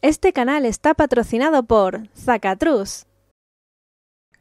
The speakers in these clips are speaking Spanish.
Este canal está patrocinado por Zacatrus.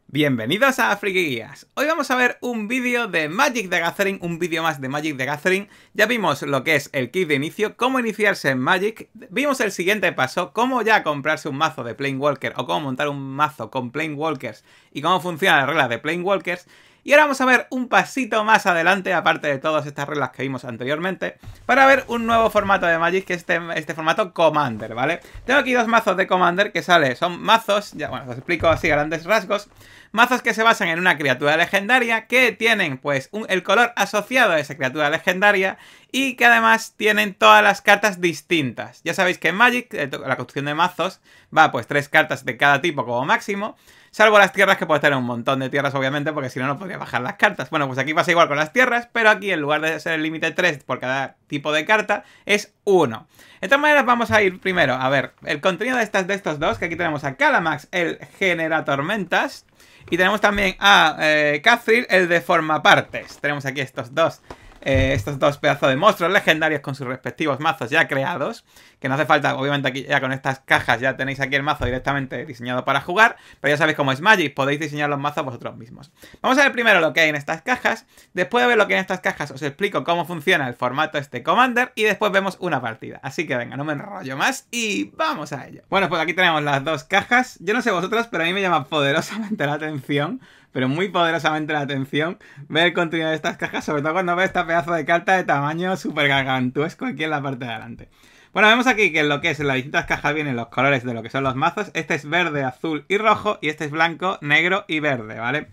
Bienvenidos a Friki Guías. Hoy vamos a ver un vídeo de Magic the Gathering, un vídeo más de Magic the Gathering. Ya vimos lo que es el kit de inicio, cómo iniciarse en Magic. Vimos el siguiente paso, cómo ya comprarse un mazo de Walker o cómo montar un mazo con Walkers y cómo funciona la regla de Walkers. Y ahora vamos a ver un pasito más adelante, aparte de todas estas reglas que vimos anteriormente, para ver un nuevo formato de Magic, que es este, este, formato Commander, ¿vale? Tengo aquí dos mazos de Commander que sale, son mazos, ya bueno, os explico así a grandes rasgos, mazos que se basan en una criatura legendaria que tienen pues el color asociado a esa criatura legendaria y que además tienen todas las cartas distintas. Ya sabéis que en Magic eh, la construcción de mazos va pues tres cartas de cada tipo como máximo, salvo las tierras que puede tener un montón de tierras obviamente porque si no no podría bajar las cartas. Bueno, pues aquí pasa igual con las tierras, pero aquí en lugar de ser el límite 3 por cada tipo de carta es uno De todas maneras vamos a ir primero a ver el contenido de, estas, de estos dos, que aquí tenemos a Calamax el genera tormentas y tenemos también a eh, el de forma partes. Tenemos aquí estos dos eh, estos dos pedazos de monstruos legendarios con sus respectivos mazos ya creados, que no hace falta, obviamente aquí ya con estas cajas ya tenéis aquí el mazo directamente diseñado para jugar, pero ya sabéis cómo es Magic, podéis diseñar los mazos vosotros mismos. Vamos a ver primero lo que hay en estas cajas, después de ver lo que hay en estas cajas os explico cómo funciona el formato este Commander y después vemos una partida. Así que venga, no me enrollo más y vamos a ello. Bueno, pues aquí tenemos las dos cajas, yo no sé vosotros, pero a mí me llama poderosamente la atención pero muy poderosamente la atención ver el contenido de estas cajas, sobre todo cuando ve esta pedazo de carta de tamaño súper gargantuesco aquí en la parte de adelante. Bueno, vemos aquí que en lo que es en las distintas cajas vienen los colores de lo que son los mazos. Este es verde, azul y rojo, y este es blanco, negro y verde, ¿vale?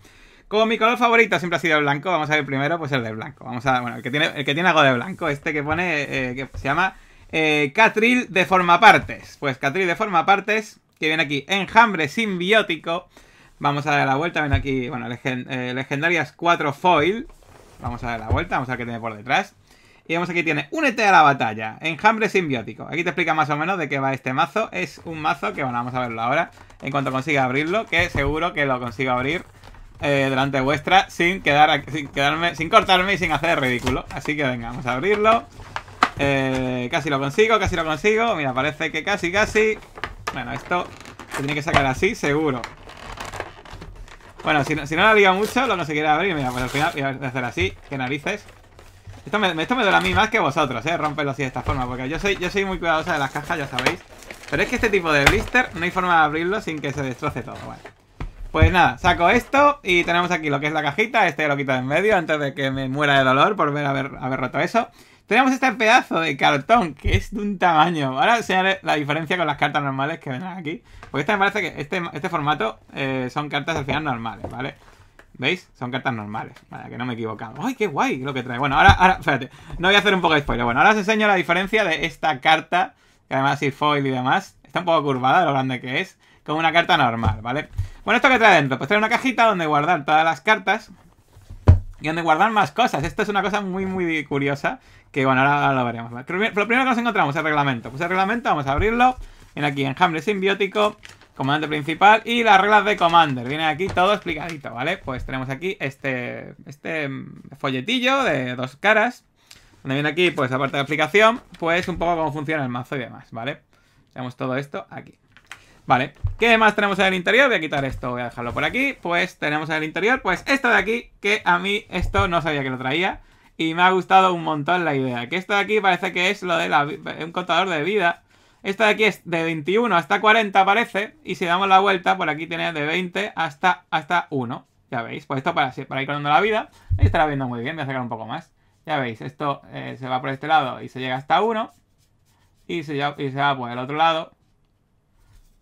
Como mi color favorito siempre ha sido el blanco, vamos a ver primero pues el de blanco. Vamos a, bueno, el que tiene, el que tiene algo de blanco, este que pone, eh, que se llama eh, Catril de forma partes. Pues Catril de forma partes, que viene aquí, enjambre simbiótico, Vamos a dar la vuelta, ven aquí, bueno, eh, legendarias 4 foil. Vamos a dar la vuelta, vamos a ver qué tiene por detrás. Y vemos aquí tiene, únete a la batalla, enjambre simbiótico. Aquí te explica más o menos de qué va este mazo. Es un mazo que, bueno, vamos a verlo ahora. En cuanto consiga abrirlo, que seguro que lo consigo abrir eh, delante vuestra sin, quedar, sin, quedarme, sin cortarme y sin hacer ridículo. Así que venga, vamos a abrirlo. Eh, casi lo consigo, casi lo consigo. Mira, parece que casi, casi. Bueno, esto se tiene que sacar así, seguro. Bueno, si no, si no la mucho, lo no se quiere abrir. Mira, pues al final voy a hacer así, que narices. Esto me, esto me duele a mí más que a vosotros, ¿eh? Romperlo así de esta forma, porque yo soy, yo soy muy cuidadosa de las cajas, ya sabéis. Pero es que este tipo de blister no hay forma de abrirlo sin que se destroce todo, vale. Pues nada, saco esto y tenemos aquí lo que es la cajita. Este lo quito de en medio antes de que me muera de dolor por ver haber, haber roto eso. Tenemos este pedazo de cartón que es de un tamaño. Ahora enseñaré la diferencia con las cartas normales que ven aquí. Porque esta me parece que este, este formato eh, son cartas al final normales, ¿vale? ¿Veis? Son cartas normales. Vale, que no me equivocado. ¡Ay, qué guay lo que trae! Bueno, ahora, ahora, espérate. No voy a hacer un poco de spoiler. Bueno, ahora os enseño la diferencia de esta carta, que además es foil y demás. Está un poco curvada lo grande que es, con una carta normal, ¿vale? Bueno, ¿esto que trae dentro? Pues trae una cajita donde guardar todas las cartas y donde guardar más cosas. Esto es una cosa muy, muy curiosa que, bueno, ahora lo veremos. lo primero que nos encontramos es el reglamento. Pues el reglamento, vamos a abrirlo. Viene aquí en enjambre simbiótico, comandante principal y las reglas de Commander. Viene aquí todo explicadito, ¿vale? Pues tenemos aquí este, este folletillo de dos caras. Donde viene aquí, pues aparte de aplicación, pues un poco cómo funciona el mazo y demás, ¿vale? Tenemos todo esto aquí. Vale, ¿qué más tenemos en el interior? Voy a quitar esto, voy a dejarlo por aquí. Pues tenemos en el interior, pues esto de aquí, que a mí esto no sabía que lo traía. Y me ha gustado un montón la idea. Que esto de aquí parece que es lo de la, un contador de vida. Esto de aquí es de 21 hasta 40 parece. Y si damos la vuelta, por aquí tiene de 20 hasta, hasta 1. Ya veis, pues esto para, para ir contando la vida. Estará viendo muy bien, voy a sacar un poco más. Ya veis, esto eh, se va por este lado y se llega hasta 1. Y y se va por el otro lado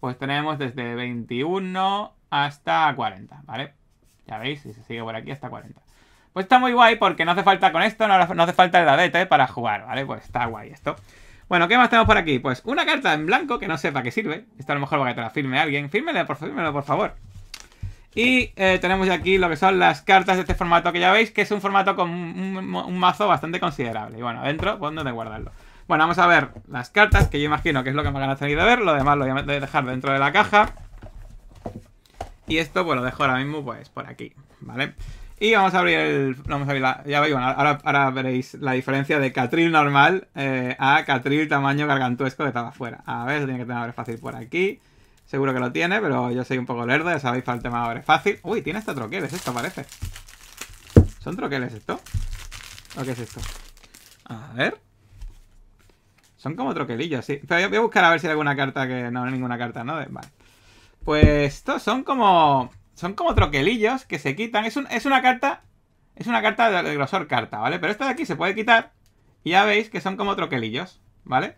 pues tenemos desde 21 hasta 40, ¿vale? Ya veis, si se sigue por aquí hasta 40. Pues está muy guay porque no hace falta con esto, no, hace falta el dadete para jugar, ¿vale? Pues está guay esto. Bueno, ¿qué más tenemos por aquí? Pues una carta en blanco que no sepa para qué sirve. Esta a lo mejor va a que te la firme alguien. Fírmela, por, Fírmelo, por favor. Y eh, tenemos aquí lo que son las cartas de este formato que ya veis, que es un formato con un, mazo bastante considerable. Y bueno, adentro, ¿dónde donde guardarlo. Bueno, vamos a ver las cartas, que yo imagino que es lo que me van a de ver. Lo demás lo voy a dejar dentro de la caja. Y esto pues lo dejo ahora mismo pues por aquí, ¿vale? Y vamos a abrir el... Vamos a abrir la, ya veis, bueno, ahora, veréis la diferencia de Catril normal eh, a Catril tamaño gargantuesco que estaba afuera. A ver, tiene que tener fácil por aquí. Seguro que lo tiene, pero yo soy un poco lerdo, ya sabéis, para el tema de abre fácil. Uy, tiene hasta troqueles esto, parece. ¿Son troqueles esto? ¿O qué es esto? A ver... Son como troquelillos, sí. Pero voy a buscar a ver si hay alguna carta que. No, hay ninguna carta, ¿no? Vale. Pues estos son como. Son como troquelillos que se quitan. Es, una carta. Es una carta de, grosor carta, ¿vale? Pero esta de aquí se puede quitar. Y ya veis que son como troquelillos, ¿vale?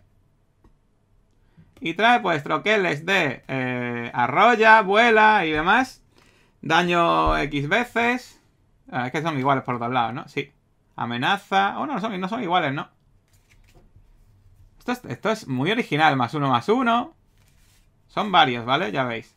Y trae pues troqueles de eh, arroya, vuela y demás. Daño X veces. Ah, es que son iguales por todos lados, ¿no? Sí. Amenaza. Oh, no son, no son iguales, ¿no? Esto es, muy original, más uno, más uno. Son varios, ¿vale? Ya veis.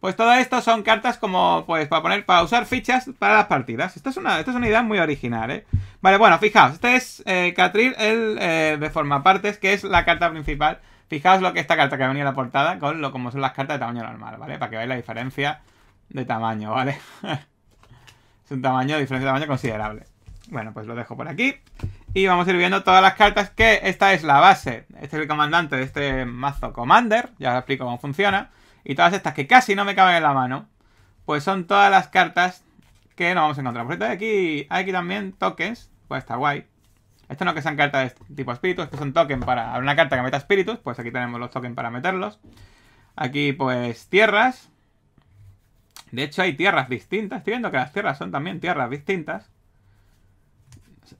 Pues todo esto son cartas como, pues, para poner, para usar fichas para las partidas. Esto es una, es una idea muy original, ¿eh? Vale, bueno, fijaos, este es eh, Catril el, eh, de forma partes, que es la carta principal. Fijaos lo que esta carta que venía en la portada, con lo como son las cartas de tamaño normal, ¿vale? Para que veáis la diferencia de tamaño, ¿vale? es un tamaño, diferencia de tamaño considerable. Bueno, pues lo dejo por aquí. Y vamos a ir viendo todas las cartas que esta es la base. Este es el comandante de este mazo Commander. Ya os explico cómo funciona. Y todas estas que casi no me caben en la mano. Pues son todas las cartas que nos vamos a encontrar. Por cierto, aquí hay aquí también tokens. Pues está guay. Esto no que sean cartas de este tipo espíritus, es son tokens para una carta que meta espíritus. Pues aquí tenemos los tokens para meterlos. Aquí pues tierras. De hecho hay tierras distintas. Estoy viendo que las tierras son también tierras distintas.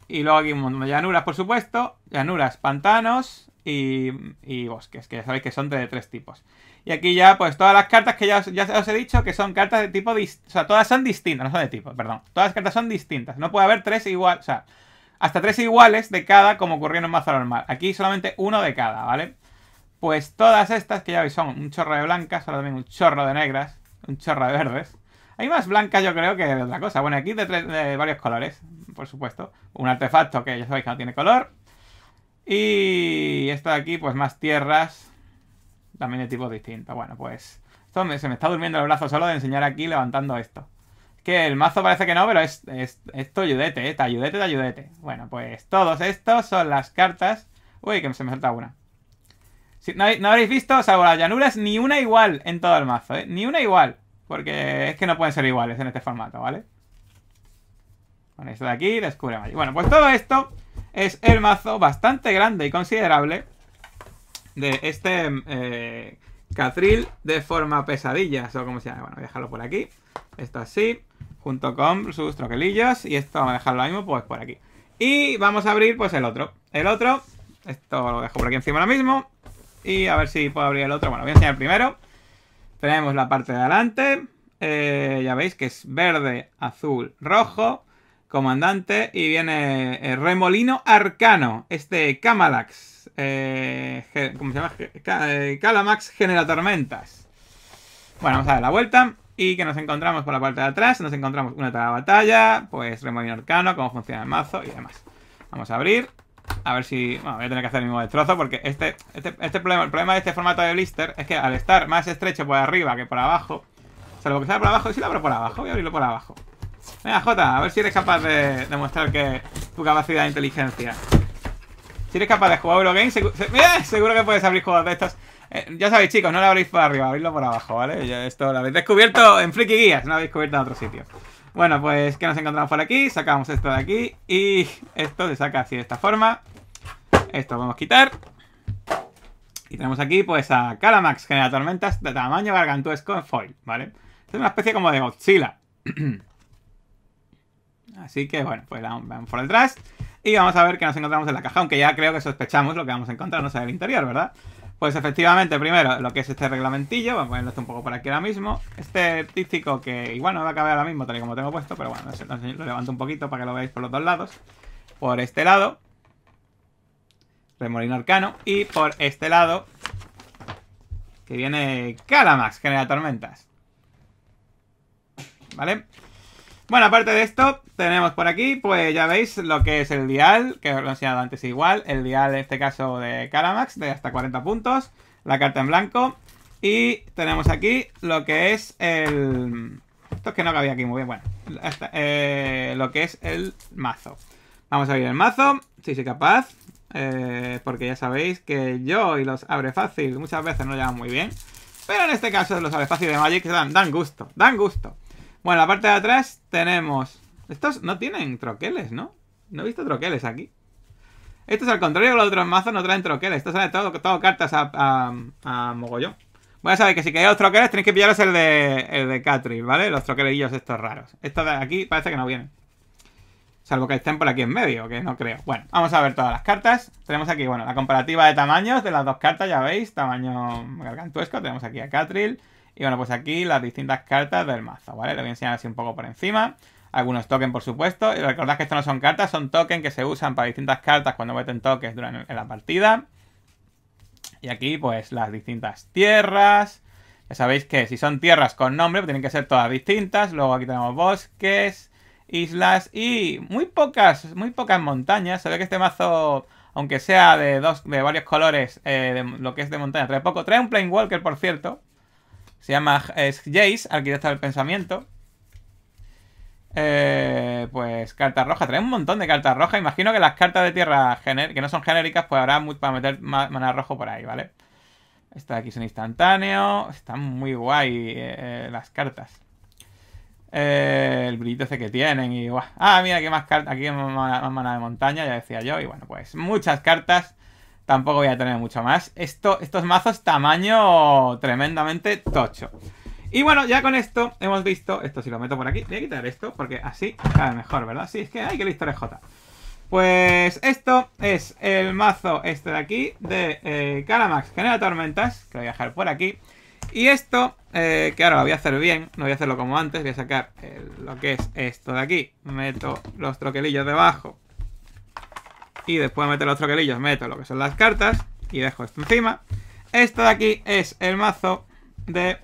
Y luego aquí un llanuras, por supuesto. Llanuras, pantanos y, y bosques, que ya sabéis que son de tres tipos. Y aquí ya, pues todas las cartas que ya os, os he dicho que son cartas de tipo... O sea, todas son distintas, no son de tipo, perdón. Todas las cartas son distintas. No puede haber tres iguales. O sea, hasta tres iguales de cada como ocurrió en un mazo normal. Aquí solamente uno de cada, ¿vale? Pues todas estas, que ya veis, son un chorro de blancas, ahora también un chorro de negras, un chorro de verdes. Hay más blancas yo creo que de otra cosa. Bueno, aquí de, tres, de varios colores por supuesto. Un artefacto que ya sabéis que no tiene color. Y esto de aquí, pues más tierras. También de tipo distinto. Bueno, pues... Esto se me está durmiendo el brazo solo de enseñar aquí levantando esto. que el mazo parece que no, pero es, esto ayudete, eh. Te ayudete, te ayudete. Bueno, pues todos estos son las cartas... Uy, que se me salta una. no, no, habréis visto, salvo las llanuras, ni una igual en todo el mazo, ¿eh? Ni una igual. Porque es que no pueden ser iguales en este formato, ¿vale? Con esto de aquí, descubre Bueno, pues todo esto es el mazo bastante grande y considerable de este eh, Catril de forma pesadilla o como se llama. Bueno, voy a dejarlo por aquí. Esto así, junto con sus troquelillos. Y esto vamos a dejarlo mismo, pues por aquí. Y vamos a abrir, pues el otro. El otro, esto lo dejo por aquí encima lo mismo. Y a ver si puedo abrir el otro. Bueno, voy a enseñar el primero. Tenemos la parte de adelante. Eh, ya veis que es verde, azul, rojo comandante. Y viene eh, Remolino Arcano, este Camalax. Eh, ¿Cómo se llama? Eh, Calamax genera tormentas. Bueno, vamos a dar la vuelta. Y que nos encontramos por la parte de atrás. Nos encontramos una tabla de batalla. Pues Remolino Arcano, cómo funciona el mazo y demás. Vamos a abrir. A ver si... Bueno, voy a tener que hacer el mismo destrozo porque este, este, este problema, el problema de este formato de blister es que al estar más estrecho por arriba que por abajo... Salvo que sea por abajo, y si lo abro por abajo, voy a abrirlo por abajo. Venga, Jota, a ver si eres capaz de demostrar que tu capacidad de inteligencia. Si eres capaz de jugar Eurogame, seguro que puedes abrir juegos de estos. Eh, ya sabéis, chicos, no lo abréis por arriba, abrirlo por abajo, ¿vale? esto lo habéis descubierto en Friki Guías, no lo habéis descubierto en otro sitio. Bueno, pues que nos encontramos por aquí, sacamos esto de aquí y esto se saca así de esta forma. Esto lo podemos quitar. Y tenemos aquí pues a Calamax, genera tormentas de tamaño gargantuesco en foil, ¿vale? Es una especie como de Godzilla. Así que bueno, pues vamos por detrás y vamos a ver qué nos encontramos en la caja, aunque ya creo que sospechamos lo que vamos a encontrarnos en el interior, ¿verdad? Pues efectivamente, primero, lo que es este reglamentillo, vamos a ponerlo un poco por aquí ahora mismo. Este típico que igual no va a caber ahora mismo, tal y como tengo puesto, pero bueno, lo levanto un poquito para que lo veáis por los dos lados. Por este lado, remolino arcano, y por este lado, que viene Calamax, genera tormentas. ¿Vale? Bueno, aparte de esto, tenemos por aquí, pues ya veis lo que es el dial, que os lo he enseñado antes igual, el dial en este caso de Caramax, de hasta 40 puntos, la carta en blanco, y tenemos aquí lo que es el... Esto es que no cabía aquí muy bien, bueno, eh, lo que es el mazo. Vamos a abrir el mazo, si soy capaz, eh, porque ya sabéis que yo y los abre fácil muchas veces no llevan muy bien, pero en este caso los abre fácil de Magic dan, dan gusto, dan gusto. Bueno, la parte de atrás tenemos... Estos no tienen troqueles, ¿no? No he visto troqueles aquí. Estos al contrario de los otros mazos no traen troqueles. Estos salen todo, cartas a, mogollón. Voy a saber que si queréis los troqueles tenéis que pillaros el de, el ¿vale? Los troquelillos estos raros. Estos de aquí parece que no vienen. Salvo que estén por aquí en medio, que no creo. Bueno, vamos a ver todas las cartas. Tenemos aquí, bueno, la comparativa de tamaños de las dos cartas, ya veis. Tamaño gargantuesco. Tenemos aquí a Catril. Y bueno, pues aquí las distintas cartas del mazo, ¿vale? Le voy a enseñar así un poco por encima. Algunos tokens, por supuesto. Y recordad que esto no son cartas, son tokens que se usan para distintas cartas cuando meten tokens durante la partida. Y aquí, pues, las distintas tierras. Ya sabéis que si son tierras con nombre, pues tienen que ser todas distintas. Luego aquí tenemos bosques, islas y muy pocas, muy pocas montañas. Se ve que este mazo aunque sea de dos de varios colores, eh, lo que es de montaña, trae poco. Trae un Plain Walker, por cierto, se llama es Jace, arquitecto del Pensamiento. Eh, pues carta roja Trae un montón de cartas rojas. Imagino que las cartas de tierra que no son genéricas, pues habrá para meter mana rojo por ahí, ¿vale? Esta de aquí son instantáneo. Están muy guay eh, las cartas. Eh, el brillito ese que tienen y guau. Ah, mira, aquí más Aquí más mana de montaña, ya decía yo. Y bueno, pues muchas cartas. Tampoco voy a tener mucho más. Esto, estos mazos tamaño tremendamente tocho. Y bueno, ya con esto hemos visto... Esto si lo meto por aquí. Voy a quitar esto porque así cabe mejor, ¿verdad? Sí, es que... hay que listo eres, J! Pues esto es el mazo este de aquí de eh, Calamax Genera Tormentas, que lo voy a dejar por aquí. Y esto, eh, que ahora lo voy a hacer bien, no voy a hacerlo como antes, voy a sacar eh, lo que es esto de aquí. Meto los troquelillos debajo y después meter los troquelillos, meto lo que son las cartas y dejo esto encima. Esto de aquí es el mazo de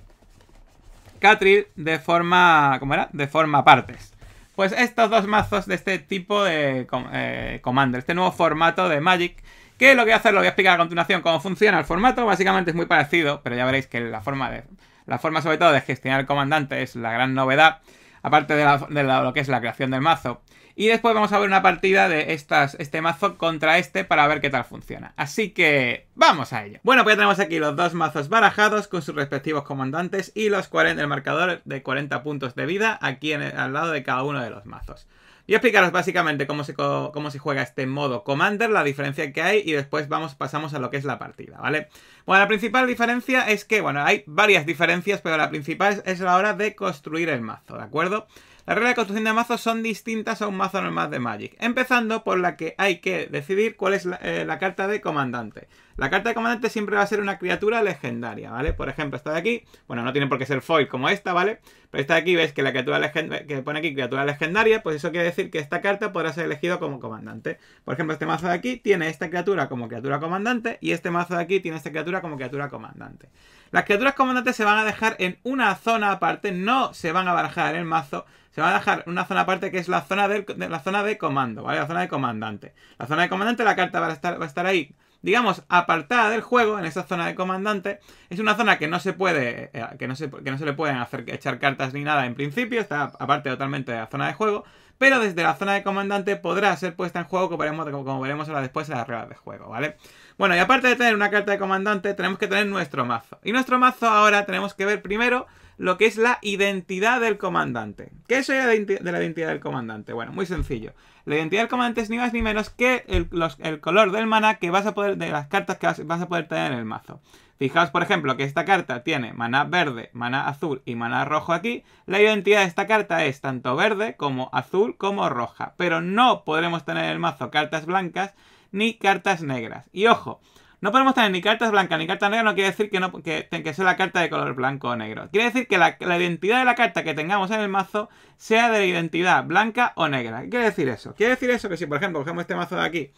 Catril de forma... ¿Cómo era? De forma partes. Pues estos dos mazos de este tipo de eh, comando. este nuevo formato de Magic, que lo que voy a hacer, lo voy a explicar a continuación cómo funciona el formato, básicamente es muy parecido, pero ya veréis que la forma de... La forma sobre todo de gestionar el comandante es la gran novedad, aparte de, lo que es la creación del mazo. Y después vamos a ver una partida de estas, este mazo contra este para ver qué tal funciona. Así que vamos a ello. Bueno, pues ya tenemos aquí los dos mazos barajados con sus respectivos comandantes y los 40, el marcador de 40 puntos de vida aquí al lado de cada uno de los mazos. Voy explicaros básicamente cómo se, cómo se juega este modo Commander, la diferencia que hay y después vamos, pasamos a lo que es la partida, ¿vale? Bueno, la principal diferencia es que, bueno, hay varias diferencias, pero la principal es la hora de construir el mazo, ¿de acuerdo? Las reglas de construcción de mazos son distintas a un mazo normal de Magic, empezando por la que hay que decidir cuál es la, eh, la carta de comandante. La carta de comandante siempre va a ser una criatura legendaria, ¿vale? Por ejemplo, esta de aquí, bueno, no tiene por qué ser foil como esta, ¿vale? Pero esta de aquí, ves que la criatura que pone aquí criatura legendaria, pues eso quiere decir que esta carta podrá ser elegida como comandante. Por ejemplo, este mazo de aquí tiene esta criatura como criatura comandante y este mazo de aquí tiene esta criatura como criatura comandante. Las criaturas comandantes se van a dejar en una zona aparte, no se van a barajar en el mazo, se van a dejar en una zona aparte que es la zona, de, la zona de comando, ¿vale? La zona de comandante. La zona de comandante, la carta a estar, va a estar ahí digamos, apartada del juego, en esa zona de comandante. Es una zona que no se puede, eh, que no se, no se le pueden hacer echar cartas ni nada en principio, está aparte totalmente de la zona de juego. Pero desde la zona de comandante podrá ser puesta en juego, como veremos, como veremos ahora después en las reglas de juego, ¿vale? Bueno, y aparte de tener una carta de comandante, tenemos que tener nuestro mazo. Y nuestro mazo ahora tenemos que ver primero lo que es la identidad del comandante. ¿Qué es de la identidad del comandante? Bueno, muy sencillo. La identidad del comandante es ni más ni menos que el, color del mana que vas a poder, de las cartas que vas, a poder tener en el mazo. Fijaos, por ejemplo, que esta carta tiene mana verde, mana azul y mana rojo aquí. La identidad de esta carta es tanto verde como azul como roja. Pero no podremos tener en el mazo cartas blancas ni cartas negras. Y ojo, no podemos tener ni cartas blancas ni cartas negras, no quiere decir que, no, que, que sea la carta de color blanco o negro. Quiere decir que la, identidad de la carta que tengamos en el mazo sea de identidad blanca o negra. ¿Qué quiere decir eso? Quiere decir eso que si, por ejemplo, cogemos este mazo de aquí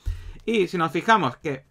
y si nos fijamos que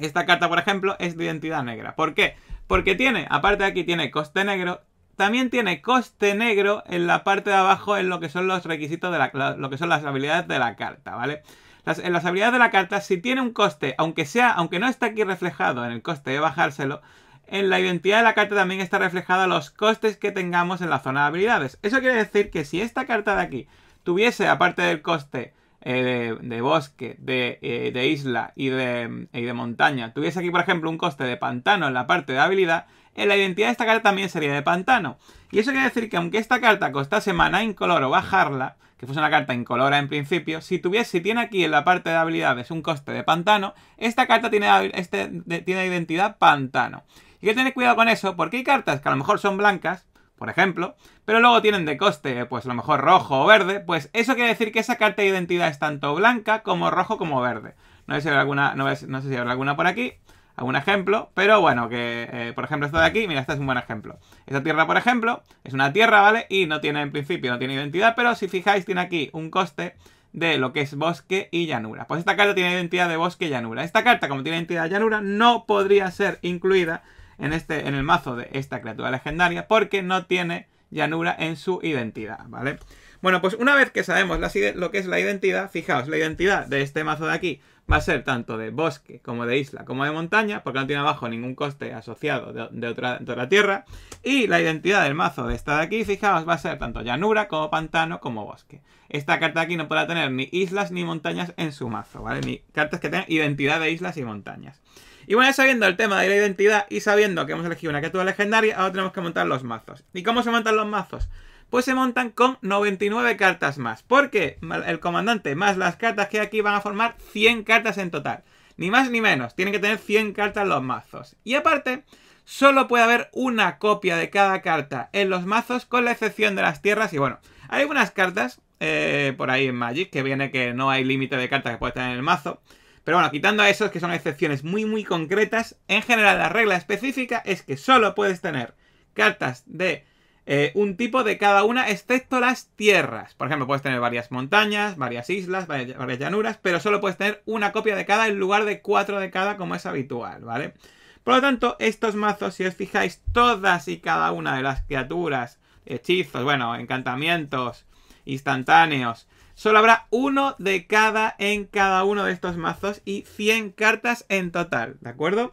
esta carta, por ejemplo, es de identidad negra. ¿Por qué? Porque tiene, aparte de aquí, tiene coste negro, también tiene coste negro en la parte de abajo en lo que son los requisitos de la, lo que son las habilidades de la carta, ¿vale? las, en las habilidades de la carta, si tiene un coste, aunque sea, aunque no está aquí reflejado en el coste de bajárselo, en la identidad de la carta también está reflejada los costes que tengamos en la zona de habilidades. Eso quiere decir que si esta carta de aquí tuviese, aparte del coste eh, de, bosque, eh, de, isla y de, y de montaña, tuviese aquí, por ejemplo, un coste de pantano en la parte de habilidad, en la identidad de esta carta también sería de pantano. Y eso quiere decir que aunque esta carta costase mana incoloro bajarla, que fuese una carta incolora en principio, si tuviese, si tiene aquí en la parte de habilidades un coste de pantano, esta carta tiene, este, tiene identidad pantano. Y hay que tener cuidado con eso, porque hay cartas que a lo mejor son blancas, por ejemplo, pero luego tienen de coste, pues a lo mejor rojo o verde, pues eso quiere decir que esa carta de identidad es tanto blanca como rojo como verde. No sé si alguna, no, no sé si habrá alguna por aquí algún ejemplo, pero bueno, que eh, por ejemplo esto de aquí, mira, este es un buen ejemplo. Esta tierra, por ejemplo, es una tierra, ¿vale? Y no tiene en principio, no tiene identidad, pero si fijáis tiene aquí un coste de lo que es bosque y llanura. Pues esta carta tiene identidad de bosque y llanura. Esta carta, como tiene identidad de llanura, no podría ser incluida en, este, en el mazo de esta criatura legendaria porque no tiene llanura en su identidad, ¿vale? Bueno, pues una vez que sabemos lo que es la identidad, fijaos, la identidad de este mazo de aquí va a ser tanto de bosque como de isla como de montaña, porque no tiene abajo ningún coste asociado de, otra, de tierra. Y la identidad del mazo de esta de aquí, fijaos, va a ser tanto llanura como pantano como bosque. Esta carta de aquí no podrá tener ni islas ni montañas en su mazo, ¿vale? Ni cartas que tengan identidad de islas y montañas. Y bueno, sabiendo el tema de la identidad y sabiendo que hemos elegido una criatura legendaria, ahora tenemos que montar los mazos. ¿Y cómo se montan los mazos? pues se montan con 99 cartas más. Porque el comandante más las cartas que hay aquí van a formar 100 cartas en total. Ni más ni menos, tienen que tener 100 cartas los mazos. Y aparte, solo puede haber una copia de cada carta en los mazos, con la excepción de las tierras. Y bueno, hay algunas cartas eh, por ahí en Magic que viene que no hay límite de cartas que puede tener en el mazo. Pero bueno, quitando a esos que son excepciones muy muy concretas, en general la regla específica es que solo puedes tener cartas de eh, un tipo de cada una, excepto las tierras. Por ejemplo, puedes tener varias montañas, varias islas, varias, llanuras, pero solo puedes tener una copia de cada en lugar de cuatro de cada como es habitual, ¿vale? Por lo tanto, estos mazos, si os fijáis, todas y cada una de las criaturas, hechizos, bueno, encantamientos instantáneos, solo habrá uno de cada en cada uno de estos mazos y 100 cartas en total, ¿de acuerdo?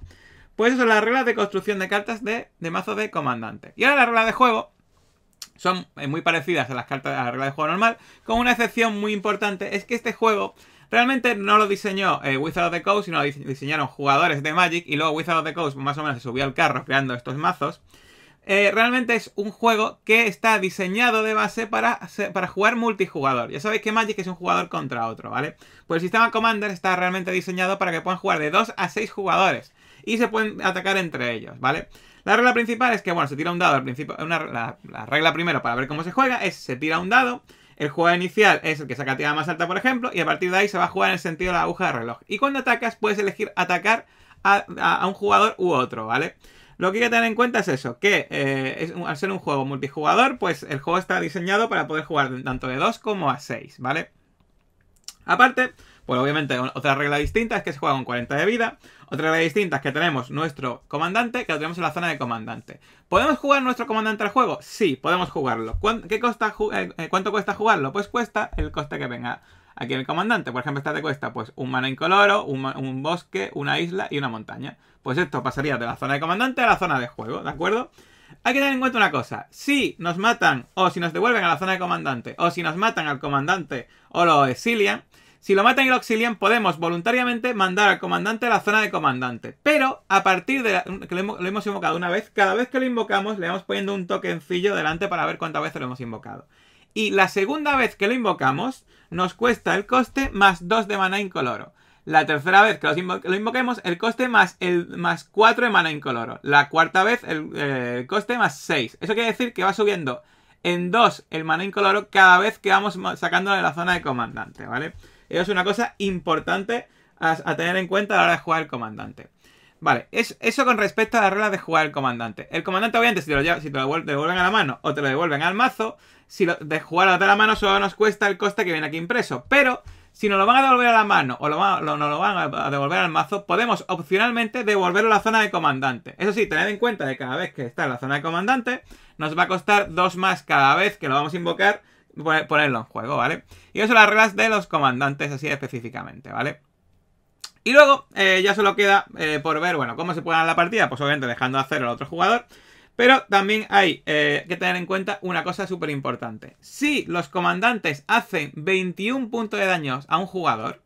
Pues eso son las reglas de construcción de cartas de, de mazo de comandante. Y ahora la regla de juego, son eh, muy parecidas a las cartas a la regla de juego normal, con una excepción muy importante, es que este juego realmente no lo diseñó eh, Wizard of the Coast, sino lo diseñaron jugadores de Magic y luego Wizard of the Coast más o menos se subió al carro creando estos mazos. Eh, realmente es un juego que está diseñado de base para, para jugar multijugador. Ya sabéis que Magic es un jugador contra otro, ¿vale? Pues el sistema Commander está realmente diseñado para que puedan jugar de 2 a 6 jugadores y se pueden atacar entre ellos, ¿vale? La regla principal es que, bueno, se tira un dado al principio. la, regla primero para ver cómo se juega es se tira un dado. El juego inicial es el que saca tirada más alta, por ejemplo, y a partir de ahí se va a jugar en el sentido de la aguja de reloj. Y cuando atacas, puedes elegir atacar a, un jugador u otro, ¿vale? Lo que hay que tener en cuenta es eso, que eh, al ser un juego multijugador, pues el juego está diseñado para poder jugar tanto de 2 como a 6, ¿vale? Aparte, bueno, obviamente otra regla distinta es que se juega con 40 de vida. Otra regla distinta es que tenemos nuestro comandante, que lo tenemos en la zona de comandante. ¿Podemos jugar nuestro comandante al juego? Sí, podemos jugarlo. ¿Qué eh, eh, ¿Cuánto cuesta jugarlo? Pues cuesta el coste que venga aquí el comandante. Por ejemplo, esta te cuesta pues un mano incoloro, un, un bosque, una isla y una montaña. Pues esto pasaría de la zona de comandante a la zona de juego, ¿de acuerdo? Hay que tener en cuenta una cosa, si nos matan o si nos devuelven a la zona de comandante o si nos matan al comandante o lo exilian, si lo matan en el auxilian, podemos voluntariamente mandar al comandante a la zona de comandante. Pero a partir de... que lo, hemos invocado una vez, cada vez que lo invocamos le vamos poniendo un tokencillo delante para ver cuántas veces lo hemos invocado. Y la segunda vez que lo invocamos, nos cuesta el coste más 2 de mana incoloro. La tercera vez que lo invoquemos, el coste más, el, más 4 de mana incoloro. La cuarta vez, el, eh, coste más 6. Eso quiere decir que va subiendo en 2 el mana incoloro cada vez que vamos sacándolo de la zona de comandante, ¿vale? Eso es una cosa importante a, tener en cuenta a la hora de jugar el comandante. Vale, eso con respecto a la regla de jugar el comandante. El comandante, obviamente, si te lo, si te devuelven, a la mano o te lo devuelven al mazo, si lo, de jugar a la mano solo nos cuesta el coste que viene aquí impreso. Pero si nos lo van a devolver a la mano o lo, lo nos lo van a devolver al mazo, podemos opcionalmente devolverlo a la zona de comandante. Eso sí, tened en cuenta que cada vez que está en la zona de comandante, nos va a costar dos más cada vez que lo vamos a invocar ponerlo en juego, ¿vale? Y eso son las reglas de los comandantes así específicamente, ¿vale? Y luego eh, ya solo queda eh, por ver, bueno, cómo se puede ganar la partida, pues obviamente dejando hacer cero al otro jugador. Pero también hay eh, que tener en cuenta una cosa súper importante. Si los comandantes hacen 21 puntos de daños a un jugador,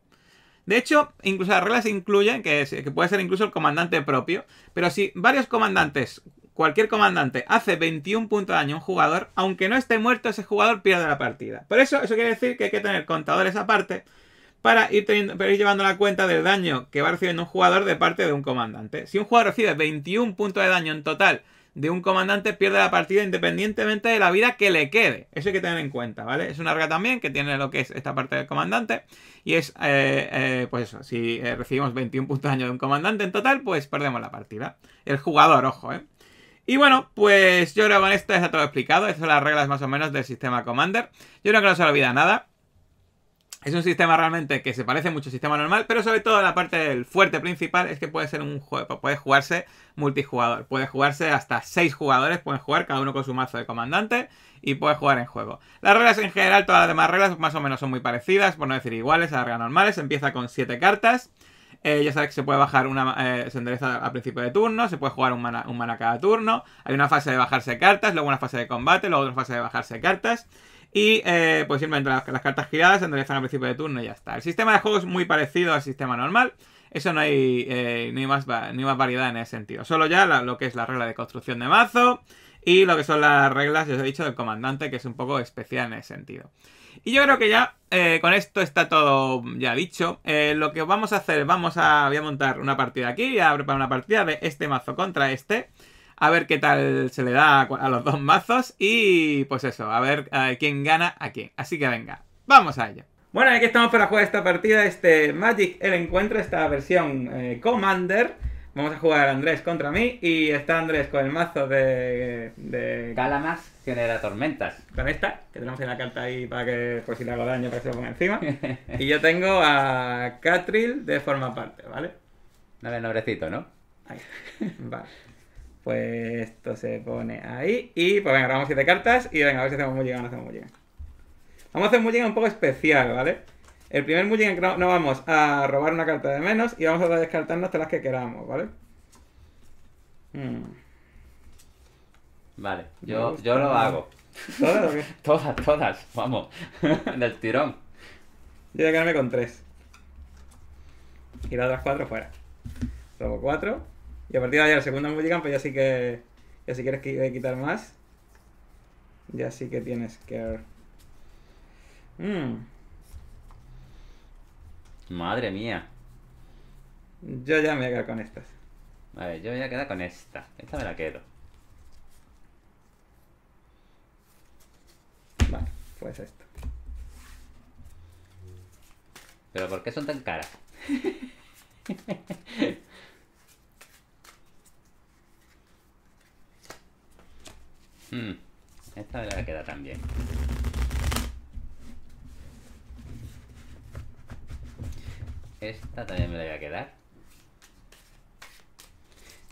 de hecho, incluso las reglas incluyen que puede ser incluso el comandante propio, pero si varios comandantes cualquier comandante hace 21 puntos de daño a un jugador, aunque no esté muerto, ese jugador pierde la partida. Por eso, eso quiere decir que hay que tener contadores aparte para ir, para ir llevando la cuenta del daño que va recibiendo un jugador de parte de un comandante. Si un jugador recibe 21 puntos de daño en total de un comandante, pierde la partida independientemente de la vida que le quede. Eso hay que tener en cuenta, ¿vale? Es una regla también que tiene lo que es esta parte del comandante. Y es, eh, eh, pues eso, si eh, recibimos 21 puntos de daño de un comandante en total, pues perdemos la partida. El jugador, ojo, ¿eh? Y bueno, pues yo creo que con esto está todo explicado. Esas son las reglas más o menos del sistema Commander. Yo creo que no se olvida nada. Es un sistema realmente que se parece mucho al sistema normal, pero sobre todo la parte del fuerte principal es que puede ser un juego, puede jugarse multijugador, puede jugarse hasta 6 jugadores, pueden jugar cada uno con su mazo de comandante y puede jugar en juego. Las reglas en general, todas las demás reglas más o menos son muy parecidas, por no decir iguales a las reglas normales, empieza con 7 cartas. Eh, ya sabes que se puede bajar una. Eh, se endereza al principio de turno, se puede jugar un mana, un mana, cada turno. Hay una fase de bajarse cartas, luego una fase de combate, luego otra fase de bajarse cartas. Y eh, pues simplemente las, cartas giradas se enderezan al principio de turno y ya está. El sistema de juego es muy parecido al sistema normal. Eso no hay, ni más, ni más, variedad en ese sentido. Solo ya lo que es la regla de construcción de mazo y lo que son las reglas, ya os he dicho, del comandante, que es un poco especial en ese sentido. Y yo creo que ya eh, con esto está todo ya dicho. Eh, lo que vamos a hacer, vamos a, voy a montar una partida aquí, voy a preparar una partida de este mazo contra este. A ver qué tal se le da a los dos mazos y pues eso, a ver, quién gana a quién. Así que venga, vamos a ello. Bueno, aquí estamos para jugar esta partida, este Magic el Encuentro, esta versión eh, Commander. Vamos a jugar Andrés contra mí y está Andrés con el mazo de. de... Calamas genera tormentas. Con esta, que tenemos en la carta ahí para que, por si le hago daño, que se lo ponga encima. y yo tengo a Catril de forma parte, ¿vale? Dale nombrecito, ¿no? Ahí. vale. Pues esto se pone ahí. Y pues venga, grabamos siete cartas. Y venga, a ver si hacemos muy bien o no hacemos muy llega. Vamos a hacer muy llega un poco especial, ¿vale? El primer mulligan no, no vamos a robar una carta de menos y vamos a descartarnos de las que queramos, ¿vale? Hmm. Vale, yo, yo lo hago. ¿Todas todas, vamos. Del tirón. Yo voy a quedarme con tres. Y las otras cuatro fuera. Robo cuatro. Y a partir de ahí, el segundo mulligan, pues ya sí que. Ya si quieres quitar más. Ya sí que tienes que. Mmm. Madre mía. Yo ya me voy a con estas. Vale, yo me voy a quedar con esta. Esta me la quedo. Vale, pues esto. ¿Pero por qué son tan caras? Hmm, esta me la queda también. Esta también me la voy a quedar.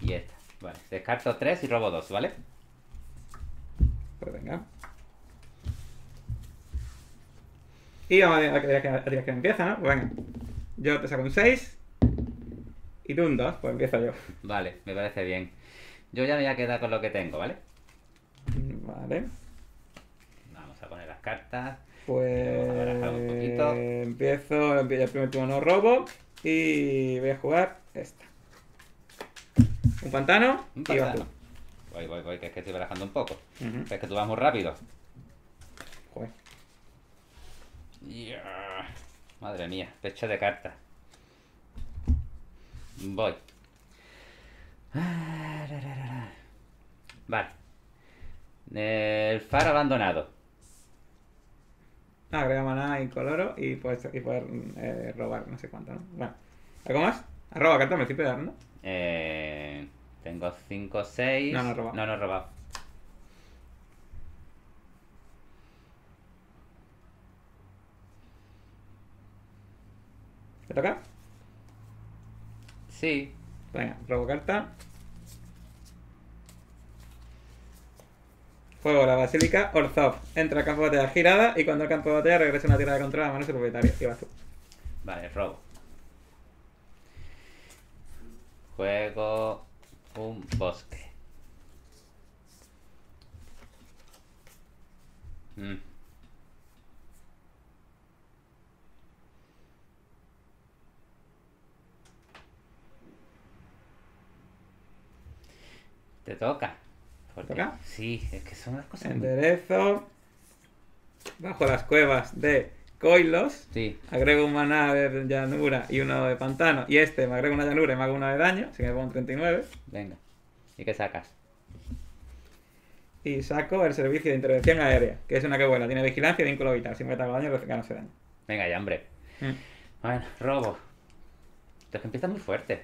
Y esta. Vale, descarto 3 y robo 2, ¿vale? Pues venga. Y vamos a ver a que, empieza, ¿no? Pues venga. Yo te saco un 6. Y tú un 2, pues empiezo yo. Vale, me parece bien. Yo ya me voy a quedar con lo que tengo, ¿vale? Vale. Vamos a poner las cartas. Pues un empiezo, empiezo el primer turno robo y voy a jugar esta. Un pantano, un pantano. y Voy, voy, voy, que es que estoy barajando un poco. Es que tú vas muy rápido. Madre mía, pecho de carta. Voy. Ah, vale. El faro abandonado agrega maná y coloro y puedes y poder eh, robar no sé cuánto, ¿no? Bueno, ¿algo más? Arroba, carta me estoy pegando, Eh, tengo 5, 6. No, no roba. No, no robado. ¿Te toca? Sí. Venga, robo carta. Juego la basílica, Orzhov. Entra al campo de batalla girada y cuando el campo de batalla regresa una tirada de control a la mano de su propietario. Y vas tú. Vale, robo. Juego un bosque. Mm. Te toca. Sí, es que son las cosas. Enderezo. Bajo las cuevas de Coilos. Sí. Agrego un maná de llanura y uno de pantano. Y este me agrego una llanura y me hago una de daño. Así que me pongo un 39. Venga. ¿Y qué sacas? Y saco el servicio de intervención aérea, que es una que buena. Tiene vigilancia y vínculo vital. Siempre te hago daño, no se daño. Venga ya, hombre. Mm. Bueno, robo. Esto empieza muy fuerte.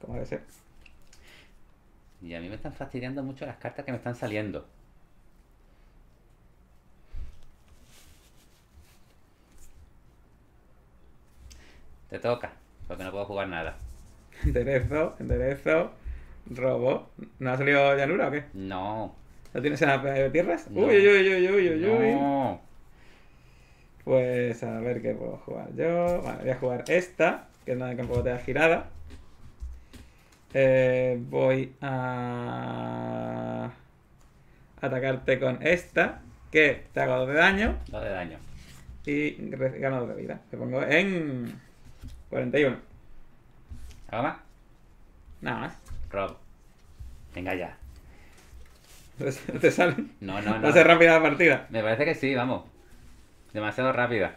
¿Cómo debe ser? Y a mí me están fastidiando mucho las cartas que me están saliendo. Te toca, porque no puedo jugar nada. Enderezo, enderezo, robo. ¿No ha salido llanura o qué? No. ¿No tienes en las eh, tierras? Uy, uy, uy, uy, uy, uy. No. Pues a ver qué puedo jugar yo. Vale, voy a jugar esta, que es una de campo te da girada. Eh, voy a atacarte con esta, que te hago 2 de daño. de daño. Y gano 2 de vida. Te pongo en 41. ¿Algo más? Nada más. Rob, venga ya. ¿No ¿Te sale? No, no, no. ¿Va a ser rápida la partida? Me parece que sí, vamos. Demasiado rápida.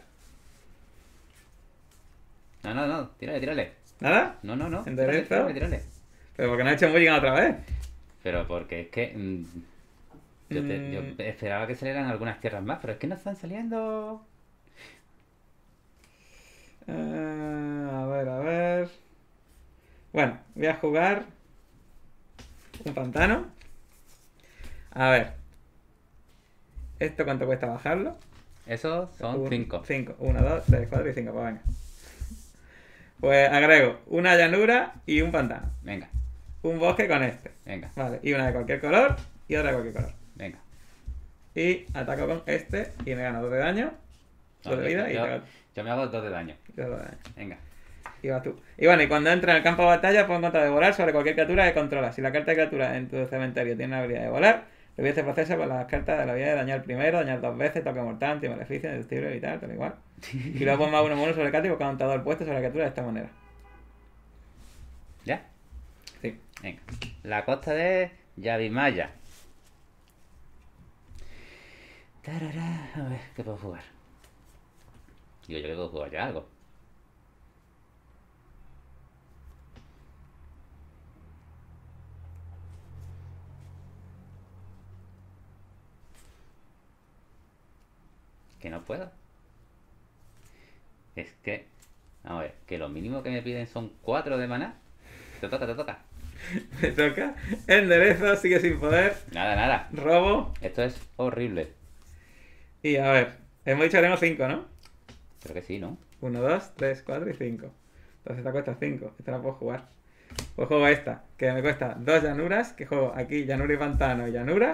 No, no, no. Tírale, tírale. ¿Nada? No, no, no. ¿En derecho? tírale. tírale. ¿Pero por qué no ha hecho Mulligan otra vez? Pero porque es que. Mm, yo, te, yo, mm. esperaba que salieran algunas tierras más, pero es que no están saliendo. Uh, a ver, a ver. Bueno, voy a jugar. Un pantano. A ver. ¿Esto cuánto cuesta bajarlo? Eso son 5. 5. 1, 2, 3, 4 y 5. Pues venga. Pues agrego una llanura y un pantano. Venga un bosque con este. Venga. Vale, y una de cualquier color y otra de cualquier color. Venga. Y ataco con este y me gano 2 de daño, 2 de vida y yo, yo me hago 2 de daño. 2 de daño. Venga. Y vas tú. Y bueno, y cuando entra en el campo de batalla, pongo en de volar sobre cualquier criatura que controla. Si la carta de criatura en tu cementerio tiene la habilidad de volar, a hacer proceso con las cartas de la habilidad de dañar primero, dañar dos veces, toque mortal, anti-maleficio, deductible, evitar, tal igual. Y luego pongo más uno mono sobre el cático, el puesto sobre la criatura de esta manera. Venga. La costa de Yavimaya. A ver, ¿qué puedo jugar? Yo yo que puedo jugar ya algo. Que no puedo. Es que... A ver, que lo mínimo que me piden son 4 de maná. Te toca, te toca. Me toca. Enderezo, sigue sin poder. Nada, nada. Robo. Esto es horrible. Y a ver, hemos dicho que tenemos 5, ¿no? Creo que sí, ¿no? 1, 2, 3, 4 y 5. Entonces esta cuesta 5. Esta la puedo jugar. Pues juego esta, que me cuesta dos llanuras, que juego aquí llanura y pantano y llanura.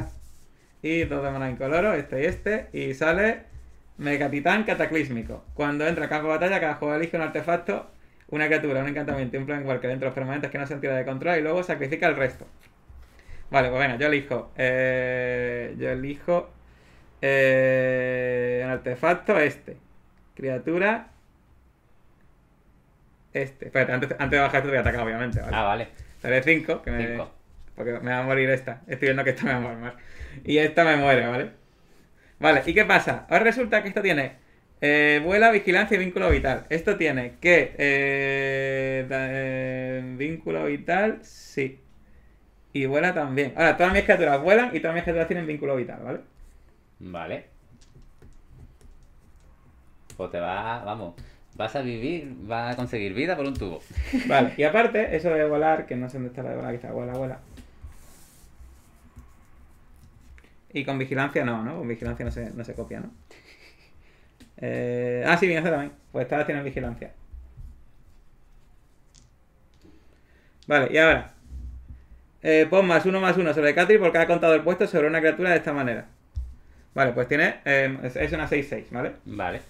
Y 2 de mana incoloro, este y este. Y sale Mega capitán Cataclísmico. Cuando entra a campo de batalla, cada juego elige un artefacto una criatura, un encantamiento, un plan que dentro de los permanentes que no se tirado de control y luego sacrifica el resto. Vale, pues venga, yo elijo. Eh, yo elijo. Eh, un artefacto este. Criatura. Este. Espérate, antes, antes de bajar esto te voy a atacar, obviamente. ¿vale? Ah, vale. Seré 5, que me. Porque me va a morir esta. Estoy viendo que esta me va a morir más. Y esta me muere, ¿vale? Vale, ¿y qué pasa? Ahora resulta que esta tiene eh, vuela, vigilancia y vínculo vital. Esto tiene que. Eh, eh, vínculo vital, sí. Y vuela también. Ahora, todas mis criaturas vuelan y todas mis criaturas tienen vínculo vital, ¿vale? Vale. Pues te va, vamos. Vas a vivir, vas a conseguir vida por un tubo. Vale, y aparte, eso de volar, que no sé dónde está la de volar, Quizá vuela, vuela. Y con vigilancia no, ¿no? Con vigilancia no se, no se copia, ¿no? Eh, ah, sí, bien, hace también. Pues todas tienen vigilancia. Vale, y ahora. Eh, pon más uno más uno sobre Catri porque ha contado el puesto sobre una criatura de esta manera. Vale, pues tiene. Eh, es una 6-6, ¿vale? Vale.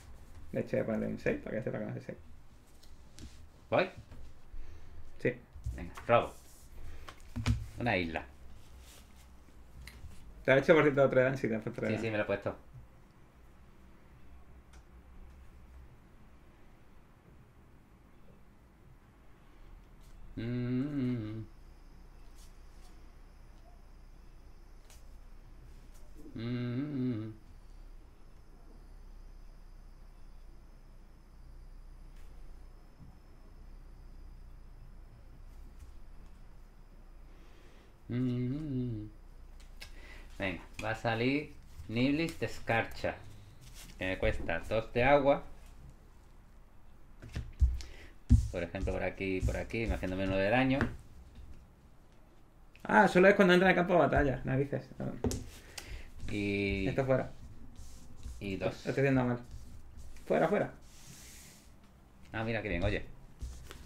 Le hecho, voy a ponerle un 6 para que sepa que no es 6. ¿Voy? Sí. Venga, robo. Una isla. Te ha hecho por cierto 3 dan si te Sí, ¿eh? sí, me lo he puesto. Mmm. Mmm. Venga, va a salir Niblis de escarcha. me eh, cuesta dos de agua por ejemplo, por aquí por aquí, imaginándome uno del año. Ah, solo es cuando entra en campo de batalla, narices. Ah, y. Esto fuera. Y dos. Lo estoy haciendo mal. Fuera, fuera. Ah, mira, que bien, oye.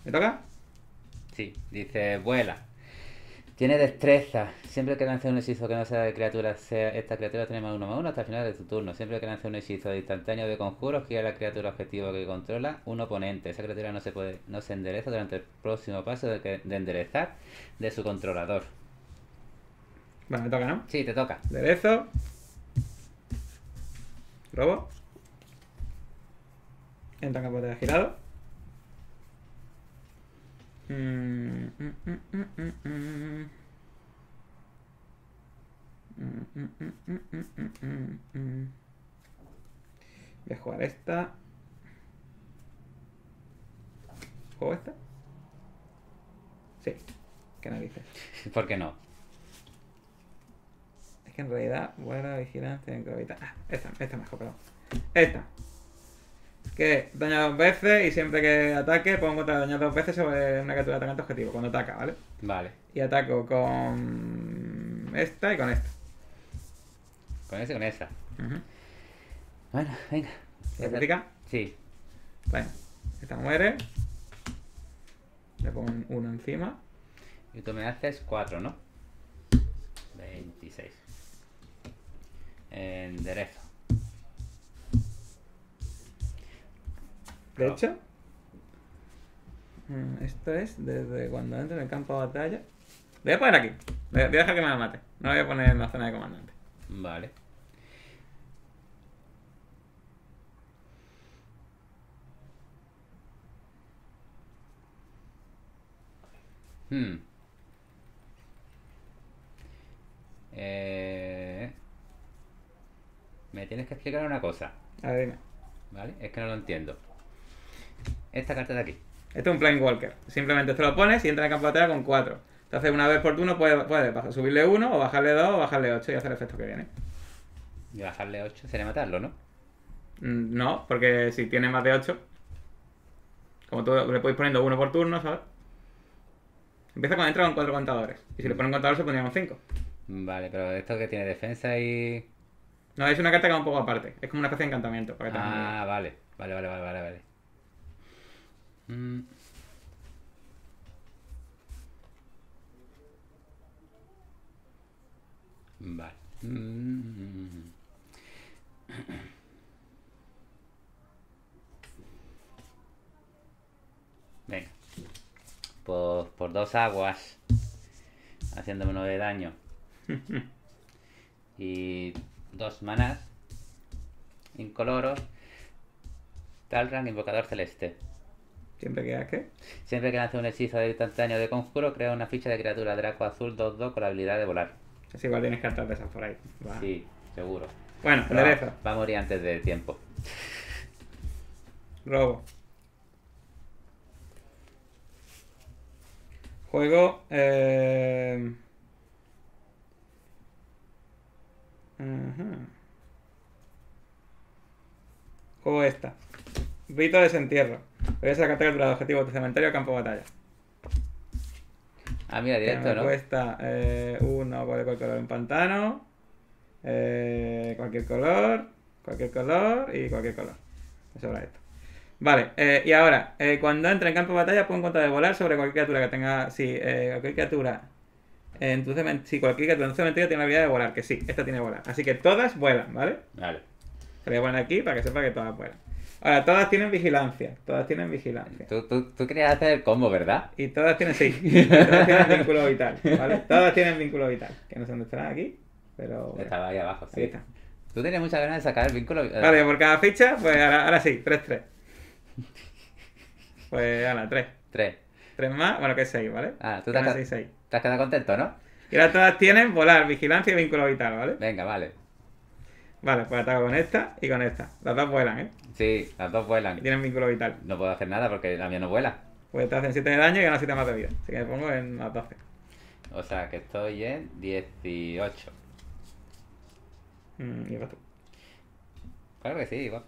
¿Me toca? Sí, dice vuela. Tiene destreza. Siempre que lance un hechizo que no sea de criatura, sea esta criatura tiene más uno más uno hasta el final de tu turno. Siempre que lance un hechizo instantáneo de conjuros, gira la criatura objetivo que controla un oponente. Esa criatura no se puede, no endereza durante el próximo paso de, enderezar de su controlador. Bueno, me toca, ¿no? Sí, te toca. Derezo. Robo. Entra en campo de girado. Voy a jugar esta. ¿Juego esta? Sí, dice? ¿Por qué no? Es que en realidad, guarda, vigilancia, en Ah, esta, esta mejor, perdón. Esta que daña dos veces y siempre que ataque puedo encontrar daño dos veces sobre una criatura atacante objetivo, cuando ataca, ¿vale? Vale. Y ataco con esta y con esta. Con esta y con esta. Bueno, venga. ¿Se critica? Sí. Bueno, esta muere. Le pongo uno encima. Y tú me haces cuatro, ¿no? 26. Enderezo. De hecho, mm, esto es desde cuando entro en el campo de batalla. voy a poner aquí. voy a dejar que me la mate. No voy a poner en la zona de comandante. Vale. Hmm. Eh, me tienes que explicar una cosa. A ver, dime. ¿Vale? Es que no lo entiendo. Esta carta de aquí. Esto es un Plain Walker. Simplemente te lo pones y entra en el campo de batalla con 4. Entonces, una vez por turno puedes puede subirle uno o bajarle dos o bajarle ocho y hacer el efecto que viene. Y bajarle 8 sería matarlo, ¿no? Mm, no, porque si tiene más de 8, como tú le puedes poniendo Uno por turno, ¿sabes? Empieza cuando entra con 4 contadores. Y si le ponen un contador se pondrían 5. Vale, pero esto que tiene defensa y. No, es una carta que va un poco aparte. Es como una especie de encantamiento. ah, Vale, vale, vale, vale, vale. Mm. Vale. Mm. Venga. Pues por, dos aguas. Haciéndome uno de daño. y dos manas Incoloros. Talran, invocador celeste. Siempre que hace Siempre que un hechizo de instantáneo de conjuro, crea una ficha de criatura Draco Azul 2-2 con la habilidad de volar. Así igual tienes cartas de por ahí. Sí, seguro. Bueno, Pero Va, a morir antes del tiempo. Robo. Juego. Eh, Juego esta. Vito de desentierro voy a la cartera de objetivo de tu este cementerio campo de batalla. Ah, mira, directo, ¿no? Cuesta eh, uno de cualquier color en pantano. Eh, cualquier color, cualquier color y cualquier color. Eso sobra esto. Vale, eh, y ahora, cuando entra en campo de batalla, puedo encontrar de volar sobre cualquier criatura que tenga. Sí, cualquier criatura. En tu cementerio, cualquier criatura en tu tiene la habilidad de volar, que sí, esta tiene volar. Así que todas vuelan, ¿vale? Vale. Se voy a poner aquí para que sepa que todas vuelan. Ahora, todas tienen vigilancia. Todas tienen vigilancia. Tú, tú, tú querías hacer el combo, ¿verdad? Y todas tienen, sí. todas tienen vínculo vital, ¿vale? Todas tienen vínculo vital. Que no sé dónde estarán aquí, pero. Estaba ahí abajo, sí. Tú tenías muchas ganas de sacar el vínculo vital. Vale, eh. por cada ficha, pues ahora, sí, 3-3. Pues ahora, 3. 3. 3 más, bueno, que es 6, ¿vale? Ah, tú te te has quedado contento, ¿no? Y ahora todas tienen volar, vigilancia y vínculo vital, ¿vale? Venga, vale. Vale, pues ataco con esta y con esta. Las dos vuelan, ¿eh? Sí, las dos vuelan. tienen vínculo vital. No puedo hacer nada porque la mía no vuela. Pues te hacen 7 de daño y ganas 7 más de vida. Así que me pongo en las 12. O sea que estoy en 18. Mm, y vas tú. Claro que sí, igual.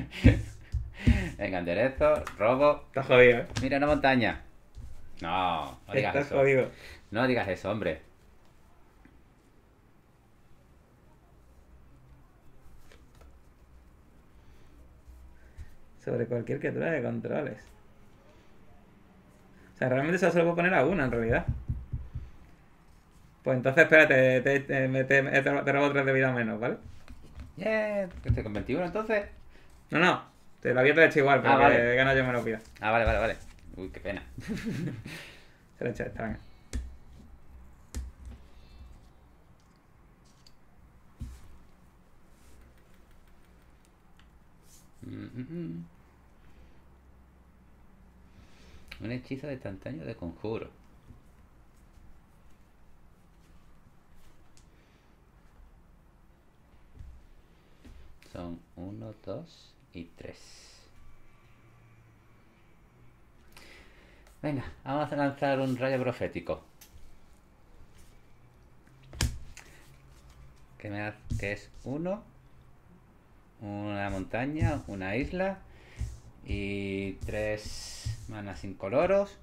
Venga, enderezo, robo. Estás jodido, ¿eh? Mira una montaña. No, no digas Estás jodido. No digas eso, hombre. sobre cualquier criatura de controles. O sea, realmente solo se lo puedo poner a una en realidad. Pues entonces, espérate, te, te, tres de vida menos, ¿vale? Yeah. te con 21 entonces? No, no, te lo había hecho igual, ah, pero ah, vale. de ganas yo me lo pido. Ah, vale, vale, vale. Uy, qué pena. se lo he hecho esta, un hechizo de tantaño de conjuro. Son 1, 2 y 3. Venga, vamos a lanzar un rayo profético. Que, me que es 1, una montaña, una isla y 3 Manas coloros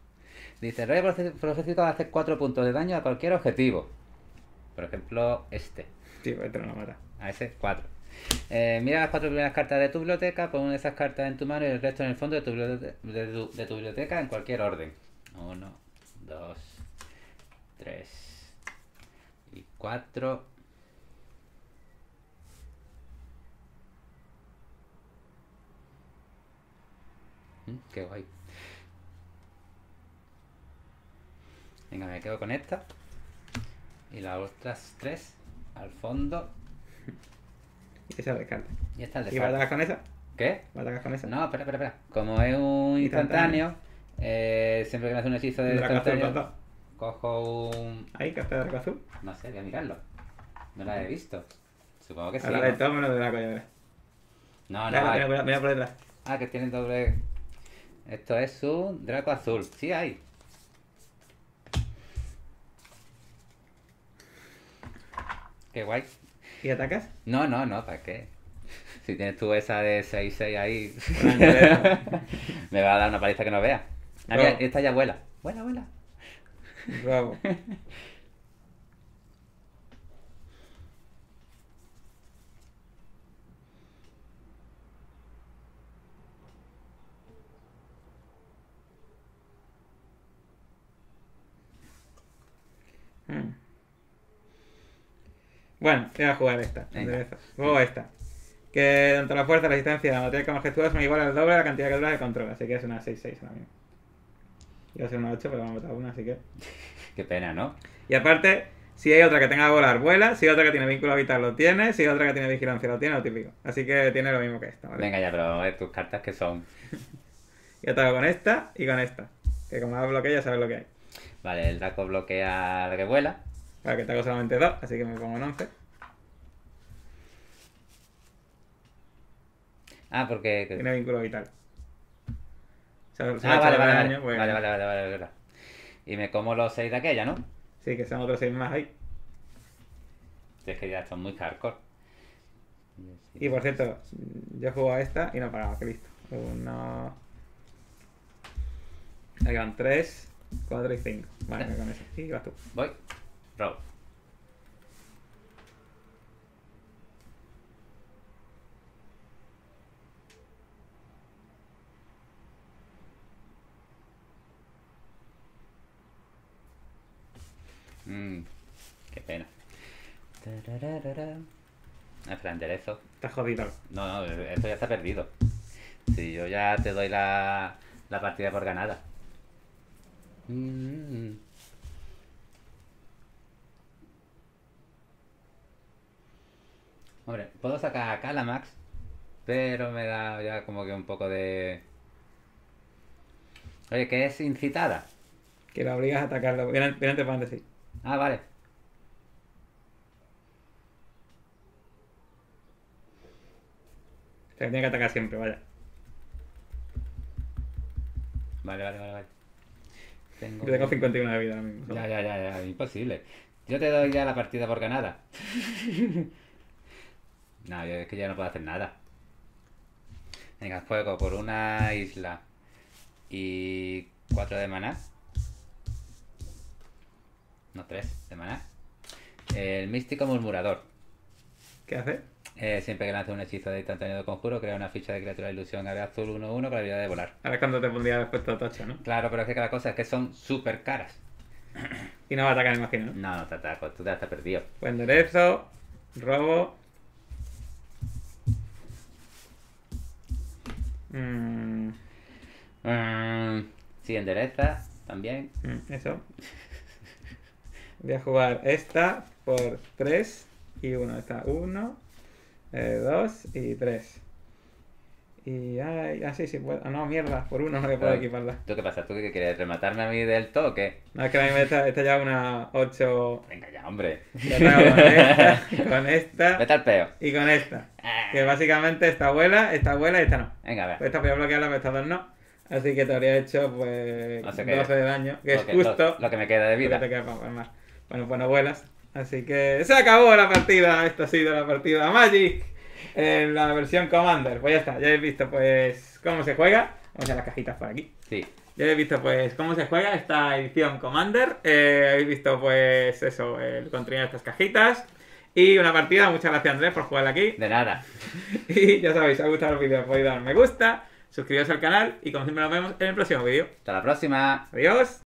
Dice, rey va a hacer 4 puntos de daño a cualquier objetivo. Por ejemplo, este. Sí, este no A ese 4. Eh, mira las cuatro primeras cartas de tu biblioteca, pon una de esas cartas en tu mano y el resto en el fondo de tu, biblioteca, en cualquier orden. 1, 2, 3 y 4. Mm, qué guay. Venga, me quedo con esta. Y las otras tres al fondo. Y esa descarta. Y esta a ¿Y con esa? ¿Qué? atacar con esa? No, espera, espera, espera. Como es un instantáneo, eh, siempre que me hace un hechizo de instantáneo, cojo un. ¿Ahí, café de arco azul? No sé, voy a mirarlo. No la he visto. Supongo que sí. Ahora de de la No, no. Mira, voy a por Ah, que tienen doble. Esto es un Draco azul. Sí, hay. Qué guay. ¿Y atacas? No, no, no, ¿para qué? Si tienes tú esa de 6-6 ahí, me va a dar una paliza que no vea. Ah, esta ya vuela. Vuela, vuela. Bravo. hmm. Bueno, voy a jugar esta. Juego esta. Que tanto la fuerza, la resistencia la materia como majestuosa me igual al doble de la cantidad de dura de control. Así que es una 6-6 ahora mismo. Iba a ser una 8, pero vamos a matado una, así que. Qué pena, ¿no? Y aparte, si hay otra que tenga volar, vuela. Si hay otra que tiene vínculo vital, lo tiene. Si hay otra que tiene vigilancia, lo tiene, lo típico. Así que tiene lo mismo que esta, ¿vale? Venga, ya, pero tus cartas que son. Yo traigo con esta y con esta. Que como la bloquea, ya sabes lo que hay. Vale, el taco bloquea al que vuela. Claro, que tengo solamente dos, así que me pongo en 11. Ah, porque... Tiene vínculo vital. ah, pues- vale, vale, vale. vale, vale, Y me como los 6 de aquella, ¿no? Sí, que son otros 6 más ahí. Es que ya están muy hardcore. Y por cierto, yo juego a esta y no pagaba, que listo. Uno. Ahí van 3, 4 y 5. Vale, con eso. Y vas tú. Voy. Bravo. Mmm, qué pena. Espera, enderezo. Está jodido. No, no, esto ya está perdido. Si yo ya te doy la, la partida por ganada. Mmm. Hombre, puedo sacar a Calamax, pero me da ya como que un poco de... Oye, que es incitada. Que la obligas a atacarla. antes para decir. Ah, vale. O sea, que tiene que atacar siempre, vaya. Vale, vale, vale, vale. Tengo... Yo tengo 51 de vida ahora mismo. Ya, ya, ya, ya, imposible. Yo te doy ya la partida por ganada. No, yo es que ya no puedo hacer nada. Venga, fuego por una isla. Y cuatro de maná. No, tres de maná. El místico murmurador. ¿Qué hace? Eh, siempre que lanza un hechizo de instantáneo de conjuro, crea una ficha de criatura de ilusión ave azul 1-1 para la habilidad de volar. Ahora es cuando te pondría todo tocha, ¿no? Claro, pero es que la cosa es que son súper caras. Y no va a atacar, imagino, ¿no? No, te ataco, tú te has perdido. Pues enderezo, robo, Mm. Mm. Sí, endereza también. Mm, eso. Voy a jugar esta por 3 y 1. Está 1, 2 eh, y 3. Y ay, así ah, si sí, puedo. Ah, no, mierda, por uno no que puedo equiparla. ¿Tú qué pasa? ¿Tú qué quieres? ¿Rematarme a mí del o qué? No, es que a mí me está, está ya una 8. Venga ya, hombre. con esta, con esta. peo. Y con esta. Ah. Que básicamente esta abuela, esta abuela y esta no. Venga, a ver. Pues esta podía bloquearla, pero esta dos no. Así que te habría hecho, pues. No sé 12 de daño, que es justo. Lo, que me queda de vida. Bueno, pues no vuelas. Así que se acabó la partida. Esta ha sido la partida Magic en la versión Commander. Pues ya está, ya habéis visto pues cómo se juega. Vamos a las cajitas por aquí. Sí. Ya habéis visto pues cómo se juega esta edición Commander. Eh, habéis visto pues eso, el contenido de estas cajitas. Y una partida, muchas gracias Andrés por jugar aquí. De nada. Y ya sabéis, si os ha gustado el vídeo podéis dar me gusta, suscribiros al canal y como siempre nos vemos en el próximo vídeo. Hasta la próxima. Adiós.